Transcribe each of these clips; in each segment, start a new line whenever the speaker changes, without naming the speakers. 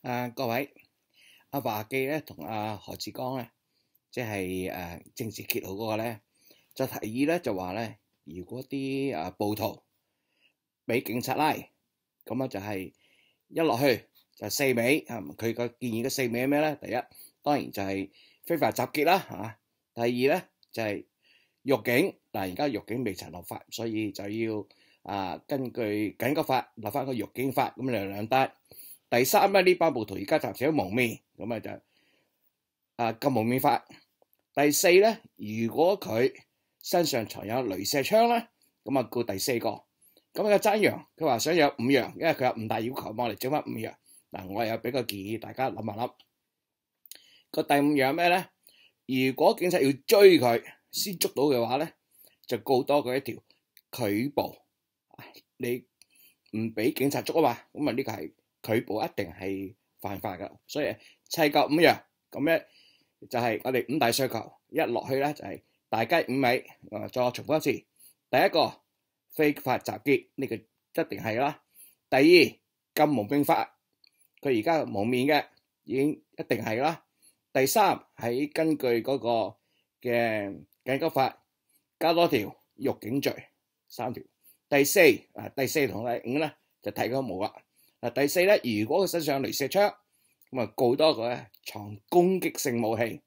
啊！各位，阿華記咧同阿何志剛咧，即係誒政治揭露嗰個咧，就提議咧就話咧，如果啲啊暴徒俾警察拉，咁啊就係一落去就四尾啊！佢個建議嘅四尾咩咧？第一當然就係非法集結啦嚇。第二咧就係狱警嗱，而家狱警未曾立法，所以就要啊根據緊急法立翻個狱警法咁嚟兩得。第三咧，呢班暴徒而家暂时都蒙面，咁啊就啊咁蒙面法。第四咧，如果佢身上藏有镭射枪咧，咁啊告第四个。咁啊争羊，佢话想有五样，因为佢有五大要求，帮我哋整翻五样。嗱，我又有俾个建议，大家谂一谂。个第五样咩咧？如果警察要追佢先捉到嘅话咧，就告多佢一条拒捕。你唔俾警察捉啊嘛，咁啊呢个系。拒捕一定系犯法噶，所以砌够五样咁咧，就系我哋五大需求一落去咧就系大鸡五米。我再重复一次，第一个非法集结呢个一定系啦。第二禁蒙兵法，佢而家蒙面嘅已经一定系啦。第三喺根据嗰个嘅紧急法加多条狱警罪三条。第四啊，第四同第五咧就提到冇啦。嗱第四咧，如果佢身上有雷射枪，咁啊告多佢咧藏攻击性武器。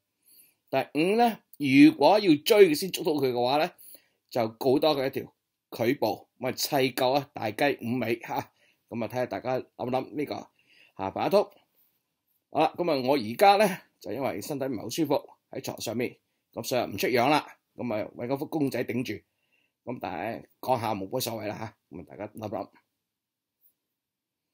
第五咧，如果要追佢先捉到佢嘅话咧，就告多佢一条拒捕，咪砌够啊大鸡五尾吓，咁啊睇下大家谂唔谂呢个下巴一秃。好啦，咁啊我而家咧就因为身体唔系好舒服喺床上面，咁所以唔出样啦，咁啊搵嗰幅公仔顶住，咁但系讲下冇乜所谓啦吓，咁啊大家谂谂。